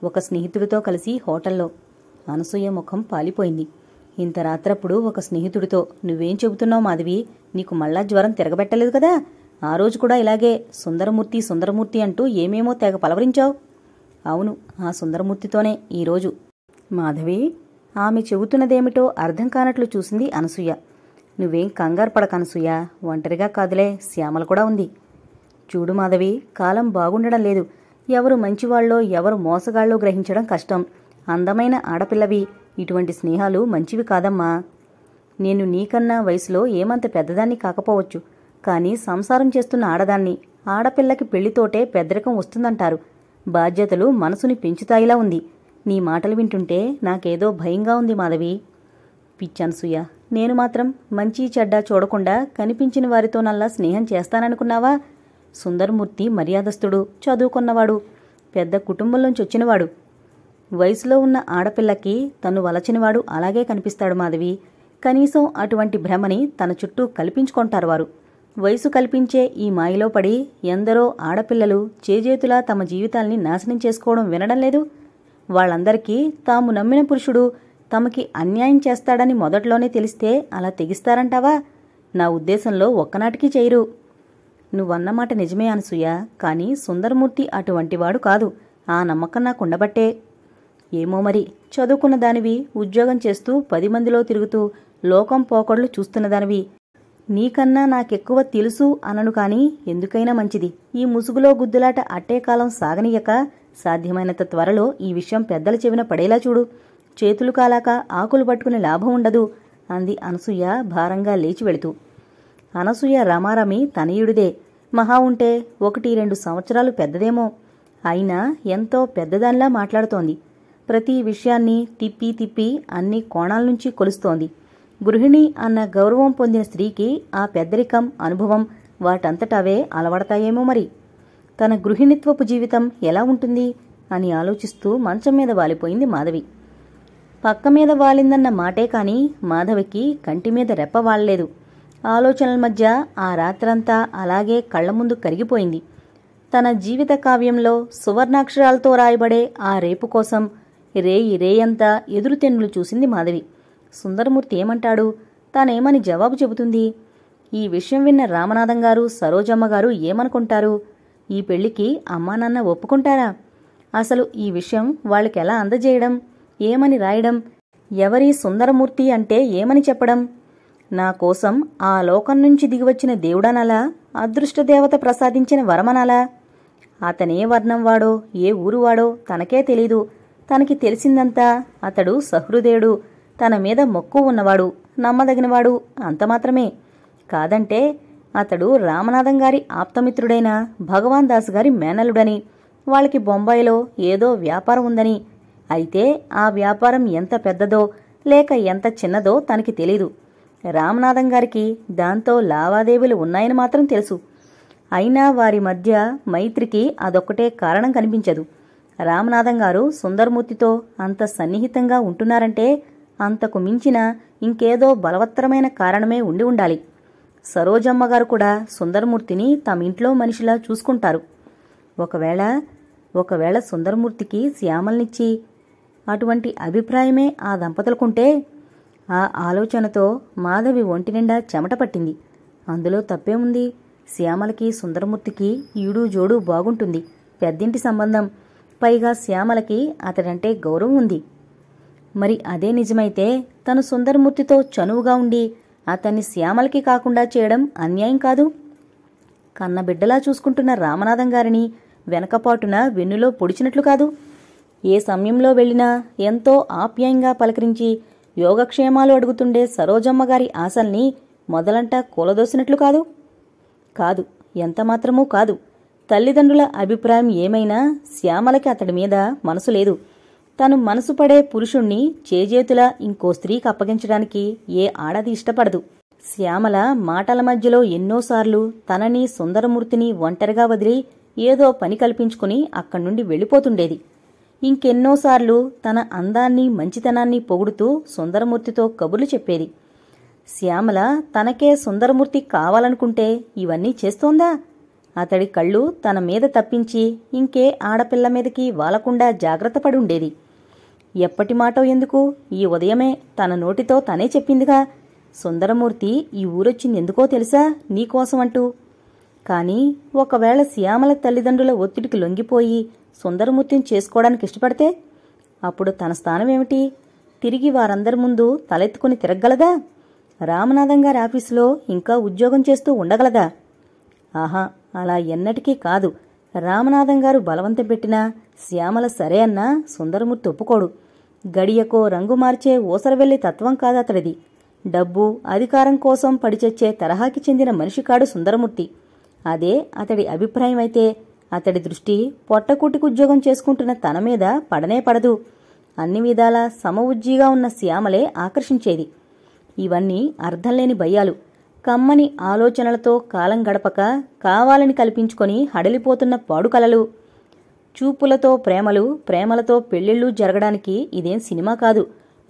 ఒక స్నేహితుడితో కలిసి హోటల్లో అనసూయ ముఖం పాలిపోయింది ఇంత రాత్రప్పుడు ఒక స్నేహితుడితో నువ్వేం చెబుతున్నావు మాధవి నీకు మళ్ళా జ్వరం తిరగబెట్టలేదు కదా ఆ రోజు కూడా ఇలాగే సుందరమూర్తి సుందరమూర్తి అంటూ ఏమేమో తెగ పలవరించావు అవును ఆ సుందరమూర్తితోనే ఈరోజు మాధవి ఆమె చెబుతున్నదేమిటో అర్థం కానట్లు చూసింది అనసూయ నువ్వేం కంగారు పడక అనసూయ ఒంటరిగా కాదులే శ్యామల కూడా ఉంది చూడు మాధవి కాలం బాగుండడం లేదు ఎవరు మంచివాళ్ళో ఎవరు మోసగాళ్ళో గ్రహించడం కష్టం అందమైన ఆడపిల్లవి ఇటువంటి స్నేహాలు మంచివి కాదమ్మా నేను నీకన్నా వయసులో ఏమంత పెద్దదాన్ని కాకపోవచ్చు కానీ సంసారం చేస్తున్న ఆడదాన్ని ఆడపిల్లకి పెళ్లితోటే పెద్దరికం వస్తుందంటారు బాధ్యతలు మనసుని పెంచుతాయిలా ఉంది నీ మాటలు వింటుంటే నాకేదో భయంగా ఉంది మాధవి పిచ్చనసూయ నేను మాత్రం మంచి చెడ్డ చూడకుండా కనిపించిన వారితో నల్లా స్నేహం చేస్తాననుకున్నావా సుందరమూర్తి మర్యాదస్తుడు చదువుకున్నవాడు పెద్ద కుటుంబంలోంచి వచ్చినవాడు వయసులో ఉన్న ఆడపిల్లకి తను వలచినవాడు అలాగే కనిపిస్తాడు మాధవి కనీసం అటువంటి భ్రమని తన చుట్టూ కల్పించుకుంటారు వారు వయసు కల్పించే ఈ మాయలో పడి ఎందరో ఆడపిల్లలు చేజేతులా తమ జీవితాల్ని నాశనం చేసుకోవడం వినడం లేదు వాళ్ళందరికీ తాము నమ్మిన పురుషుడు తమకి అన్యాయం చేస్తాడని మొదట్లోనే తెలిస్తే అలా తెగిస్తారంటావా నా ఉద్దేశంలో ఒక్కనాటికి చేయరు నువ్వన్నమాట నిజమే అనసూయ కానీ సుందరమూర్తి అటువంటివాడు కాదు ఆ నమ్మకం నాకుండబట్టే ఏమో మరి చదువుకున్న దానివి ఉద్యోగం చేస్తూ పది మందిలో తిరుగుతూ లోకం పోకడలు చూస్తున్నదానివి దానివి నీకన్నా నాకెక్కువ తెలుసు అనను కాని ఎందుకైనా మంచిది ఈ ముసుగులో గుద్దులాట అట్టే కాలం సాగనీయక సాధ్యమైనంత త్వరలో ఈ విషయం పెద్దల చెవిన పడేలా చూడు చేతులు కాలాక ఆకులు పట్టుకుని లాభం ఉండదు అంది అనసూయ భారంగా లేచి వెళుతూ అనసూయ రమారమి తనయుడిదే మహా ఉంటే ఒకటి రెండు సంవత్సరాలు పెద్దదేమో అయినా ఎంతో పెద్దదానిలా మాట్లాడుతోంది ప్రతి విషయాన్ని తిప్పి తిప్పి అన్ని కోణాల నుంచి కొలుస్తోంది గృహిణి అన్న గౌరవం పొందిన స్త్రీకి ఆ పెద్దరికం అనుభవం వాటంతటవే అలవడతాయేమో మరి తన గృహిణిత్వపు జీవితం ఎలా ఉంటుంది అని ఆలోచిస్తూ మంచం మీద వాలిపోయింది మాధవి పక్క మీద వాలిందన్న మాటే కాని మాధవికి కంటి మీద రెప్ప వాళ్లేదు ఆలోచనల మధ్య ఆ రాత్రంతా అలాగే కళ్ల ముందు కరిగిపోయింది తన జీవిత కావ్యంలో సువర్ణాక్షరాలతో రాయబడే ఆ రేపు కోసం రేయి రేయంతా ఎదురుతెన్నులు చూసింది మాధవి సుందరమూర్తి ఏమంటాడు తానేమని జవాబు చెబుతుంది ఈ విషయం విన్న రామనాథం గారు సరోజమ్మగారు ఏమనుకుంటారు ఈ పెళ్లికి అమ్మా నాన్న ఒప్పుకుంటారా అసలు ఈ విషయం వాళ్ళకెలా అందజేయడం ఏమని రాయడం ఎవరి సుందరమూర్తి అంటే ఏమని చెప్పడం నా కోసం ఆ లోకం నుంచి దిగివచ్చిన దేవుడనలా అదృష్టదేవత ప్రసాదించిన వరమనలా అతనే వర్ణం వాడో ఏ ఊరువాడో తనకే తెలీదు తనకి తెలిసిందంతా అతడు సహృదయుడు తన మీద మొక్కు ఉన్నవాడు నమ్మదగినవాడు అంతమాత్రమే కాదంటే అతడు రామనాథం గారి ఆప్తమిత్రుడైన భగవాన్ దాస్ గారి మేనలుడని వాళ్ళకి బొంబాయిలో ఏదో వ్యాపారం ఉందని అయితే ఆ వ్యాపారం ఎంత పెద్దదో లేక ఎంత చిన్నదో తనకి తెలీదు రామనాథం గారికి దాంతో లావాదేవీలు ఉన్నాయని మాత్రం తెలుసు అయినా వారి మధ్య మైత్రికి అదొక్కటే కారణం కనిపించదు రామనాథం గారు సుందరమూర్తితో అంత సన్నిహితంగా ఉంటున్నారంటే అంతకు మించిన ఇంకేదో బలవత్తరమైన కారణమే ఉండి ఉండాలి సరోజమ్మగారు కూడా సుందరమూర్తిని తమింట్లో మనిషిలా చూసుకుంటారు ఒకవేళ ఒకవేళ సుందరమూర్తికి శ్యామల్నిచ్చి అటువంటి అభిప్రాయమే ఆ దంపతులకుంటే ఆ ఆలోచనతో మాధవి ఒంటి నిండా చెమట పట్టింది అందులో తప్పేముంది శ్యామలకి సుందరమూర్తికి ఈడు జోడు బాగుంటుంది పెద్దింటి సంబంధం పైగా శ్యామలకి అతడంటే గౌరవం ఉంది మరి అదే నిజమైతే తను సుందరమూర్తితో చనువుగా ఉండి అతన్ని శ్యామలకి కాకుండా చేయడం అన్యాయం కాదు కన్నబిడ్డలా చూసుకుంటున్న రామనాథం గారిని వెనకపాటున వెన్నులో పొడిచినట్లు కాదు ఏ సమయంలో వెళ్ళినా ఎంతో ఆప్యాయంగా పలకరించి యోగక్షేమాలు అడుగుతుండే సరోజమ్మ గారి ఆశల్ని మొదలంట కూలదోసినట్లు కాదు కాదు ఎంతమాత్రమూ కాదు తల్లిదండ్రుల అభిప్రాయం ఏమైనా శ్యామలకి అతడి మీద మనసు లేదు తను మనసు పడే పురుషుణ్ణి చేజేతుల ఇంకో స్త్రీకి అప్పగించడానికి ఏ ఆడది ఇష్టపడదు శ్యామల మాటల మధ్యలో ఎన్నోసార్లు తనని సుందరమూర్తిని ఒంటరిగా వదిలి ఏదో పని కల్పించుకుని అక్కడి నుండి వెళ్ళిపోతుండేది ఇంకెన్నోసార్లు తన అందాన్ని మంచితనాన్ని పొగుడుతూ సుందరమూర్తితో కబుర్లు చెప్పేది శ్యామల తనకే సుందరమూర్తి కావాలనుకుంటే ఇవన్నీ చేస్తోందా అతడి కళ్ళు తన మీద తప్పించి ఇంకే ఆడపిల్ల మీదకి వాలకుండా జాగ్రత్త పడుండేది ఎప్పటి మాటో ఎందుకు ఈ ఉదయమే తన నోటితో తనే చెప్పిందిగా సుందరమూర్తి ఈ ఊరొచ్చింది ఎందుకో తెలుసా నీకోసం అంటూ కానీ ఒకవేళ శ్యామల తల్లిదండ్రుల ఒత్తిడికి లొంగిపోయి సుందరమూర్తిని చేసుకోవడానికి ఇష్టపడితే అప్పుడు తన స్థానం ఏమిటి తిరిగి వారందరి ముందు తలెత్తుకుని తిరగలదా రామనాథం గారి ఆఫీసులో ఇంకా ఉద్యోగం చేస్తూ ఉండగలదా ఆహా అలా ఎన్నటికీ కాదు రామనాథం గారు బలవంతం పెట్టినా శ్యామల సరే అన్నా సుందరమూర్తి ఒప్పుకోడు గడియకో రంగు మార్చే ఓసరవెల్లి తత్వం కాదతడిది డబ్బు అధికారం కోసం పడిచొచ్చే తరహాకి చెందిన మనిషి కాడు సుందరమూర్తి అదే అతడి అభిప్రాయమైతే అతడి దృష్టి ఉద్యోగం చేసుకుంటున్న తన మీద పడనే పడదు అన్ని విధాలా సమవుజ్జీగా ఉన్న శ్యామలే ఆకర్షించేది ఇవన్నీ అర్థంలేని భయాలు కమ్మని ఆలోచనలతో కాలం గడపక కావాలని కల్పించుకొని హడలిపోతున్న పాడుకలలు చూపులతో ప్రేమలు ప్రేమలతో పెళ్లిళ్ళు జరగడానికి ఇదేం సినిమా కాదు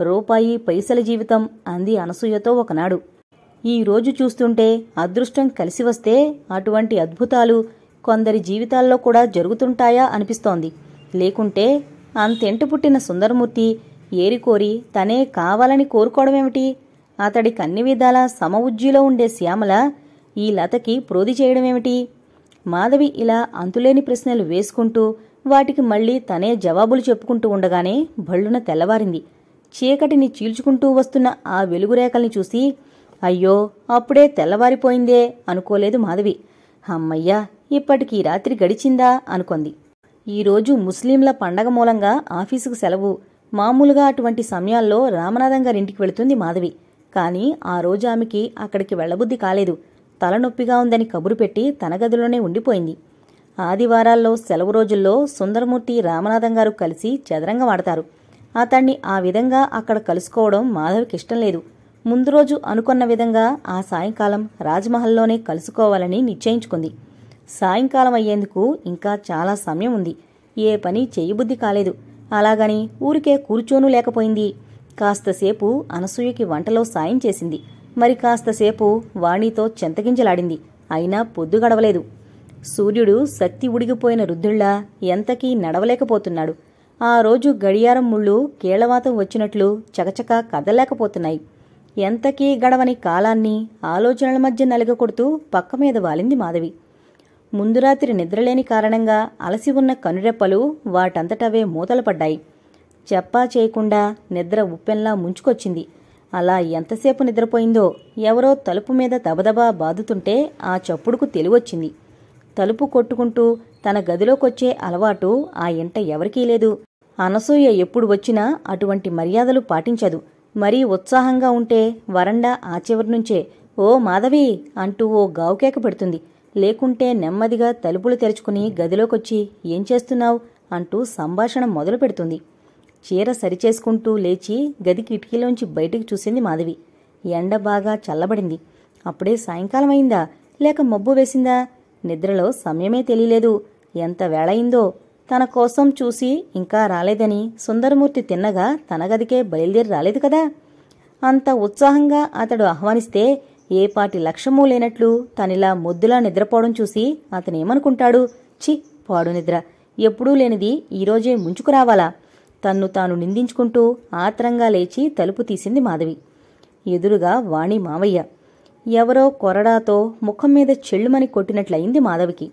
రూపాయి పైసల జీవితం అంది అనసూయతో ఒకనాడు ఈ రోజు చూస్తుంటే అదృష్టం కలిసి వస్తే అటువంటి అద్భుతాలు కొందరి జీవితాల్లో కూడా జరుగుతుంటాయా అనిపిస్తోంది లేకుంటే అంతెంట పుట్టిన సుందరమూర్తి ఏరికోరి తనే కావాలని కోరుకోవడమేమిటి అతడికి అన్ని విధాల సమవుజ్జిలో ఉండే శ్యామల ఈ లతకి ప్రోధి చేయడమేమిటి మాధవి ఇలా అంతులేని ప్రశ్నలు వేసుకుంటూ వాటికి మళ్లీ తనే జవాబులు చెప్పుకుంటూ ఉండగానే భళ్ళున తెల్లవారింది చీకటిని చీల్చుకుంటూ వస్తున్న ఆ వెలుగురేఖల్ని చూసి అయ్యో అప్పుడే తెల్లవారిపోయిందే అనుకోలేదు మాధవి అమ్మయ్యా ఇప్పటికీ రాత్రి గడిచిందా అనుకుంది ఈరోజు ముస్లింల పండగ మూలంగా ఆఫీసుకు సెలవు మామూలుగా అటువంటి సమయాల్లో రామనాథం గారింటికి వెళుతుంది మాధవి కానీ ఆ రోజు ఆమెకి అక్కడికి వెళ్లబుద్ది కాలేదు తలనొప్పిగా ఉందని కబురు పెట్టి తన గదిలోనే ఉండిపోయింది ఆదివారాల్లో సెలవు రోజుల్లో సుందరమూర్తి రామనాథం గారు కలిసి చదరంగం ఆడతారు అతన్ని ఆ విధంగా అక్కడ కలుసుకోవడం మాధవికి ఇష్టం లేదు ముందు రోజు అనుకున్న విధంగా ఆ సాయంకాలం రాజ్మహల్లోనే కలుసుకోవాలని నిశ్చయించుకుంది సాయంకాలం అయ్యేందుకు ఇంకా చాలా సమయం ఉంది ఏ పని చేయబుద్ధి కాలేదు అలాగని ఊరికే కూర్చోనూ లేకపోయింది కాస్తసేపు అనసూయకి వంటలో సాయం చేసింది మరి కాస్తసేపు వాణితో చెంతగింజలాడింది అయినా పొద్దు గడవలేదు సూర్యుడు శక్తి ఉడిగిపోయిన రుద్రుళ్ళ ఎంతకీ నడవలేకపోతున్నాడు ఆ రోజు గడియారం ముళ్ళు కీళ్లవాతం వచ్చినట్లు చకచక కదలేకపోతున్నాయి ఎంతకీ గడవని కాలాన్ని ఆలోచనల మధ్య నలగకొడుతూ పక్క మీద వాలింది మాధవి ముందు రాత్రి నిద్రలేని కారణంగా అలసి ఉన్న కనురెప్పలు వాటంతటవే మూతలపడ్డాయి చెప్పా చేయకుండా నిద్ర ఉప్పెన్లా ముంచుకొచ్చింది అలా ఎంతసేపు నిద్రపోయిందో ఎవరో తలుపు మీద దబదబా బాదుతుంటే ఆ చప్పుడుకు తెలివొచ్చింది తలుపు కొట్టుకుంటూ తన గదిలోకొచ్చే అలవాటు ఆ ఇంట ఎవరికీ లేదు అనసూయ ఎప్పుడు వచ్చినా అటువంటి మర్యాదలు పాటించదు మరీ ఉత్సాహంగా ఉంటే వరండా ఆ చివరి నుంచే ఓ మాధవి అంటూ ఓ గావుకేక పెడుతుంది లేకుంటే నెమ్మదిగా తలుపులు తెరుచుకుని గదిలోకొచ్చి ఏం చేస్తున్నావు అంటూ సంభాషణ మొదలు పెడుతుంది చీర సరిచేసుకుంటూ లేచి గది కిటికీలోంచి బయటికి చూసింది మాధవి ఎండ బాగా చల్లబడింది అప్పుడే సాయంకాలం అయిందా లేక మబ్బు వేసిందా నిద్రలో సమయమే తెలియలేదు ఎంత వేళయిందో తన కోసం చూసి ఇంకా రాలేదని సుందరమూర్తి తిన్నగా తన గదికే బయలుదేరి రాలేదు కదా అంత ఉత్సాహంగా అతడు ఆహ్వానిస్తే ఏపాటి లక్ష్యమూ లేనట్లు తనిలా మొద్దులా నిద్రపోవడం చూసి అతనేమనుకుంటాడు చి పాడు నిద్ర ఎప్పుడూ లేనిది ఈరోజే ముంచుకురావాలా తన్ను తాను నిందించుకుంటూ ఆత్రంగా లేచి తలుపు తీసింది మాధవి ఎదురుగా వాణి మావయ్య ఎవరో కొరడాతో ముఖం మీద చెళ్ళుమని కొట్టినట్లయింది మాధవికి